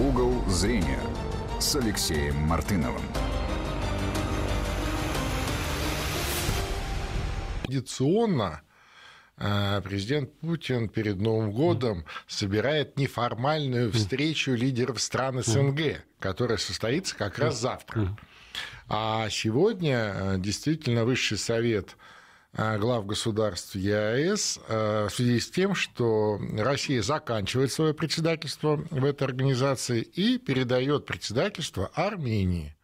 Угол зрения с Алексеем Мартыновым. Традиционно э, президент Путин перед Новым годом собирает неформальную встречу лидеров стран СНГ, которая состоится как раз завтра. А сегодня э, действительно Высший совет Э, глав государств ЕАЭС э, в связи с тем, что Россия заканчивает свое председательство в этой организации и передает председательство Армении.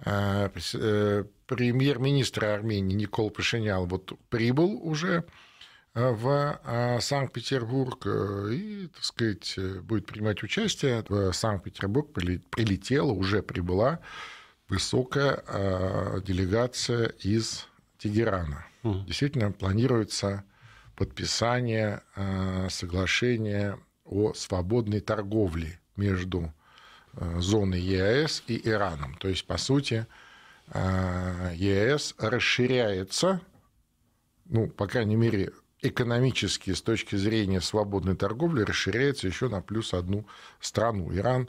Э, премьер-министр Армении Никол Пашинял вот прибыл уже в Санкт-Петербург и, так сказать, будет принимать участие. В Санкт-Петербург прилетела, уже прибыла высокая делегация из Тегерана. Угу. Действительно, планируется подписание э, соглашения о свободной торговле между э, зоной ЕАЭС и Ираном. То есть, по сути, э, ЕАЭС расширяется, ну, по крайней мере, экономически с точки зрения свободной торговли расширяется еще на плюс одну страну. Иран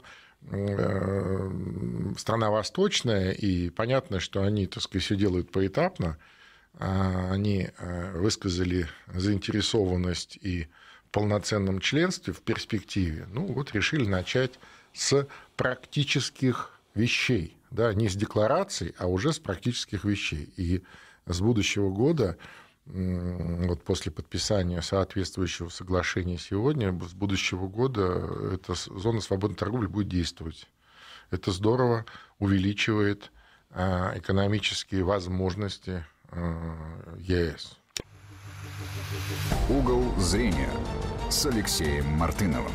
страна восточная, и понятно, что они, так сказать, все делают поэтапно, а, они а, высказали заинтересованность и полноценном членстве в перспективе, ну вот решили начать с практических вещей, да, не с деклараций, а уже с практических вещей. И с будущего года, вот после подписания соответствующего соглашения сегодня, с будущего года эта зона свободной торговли будет действовать. Это здорово увеличивает а, экономические возможности Э, ЕС. Угол зрения с Алексеем Мартыновым.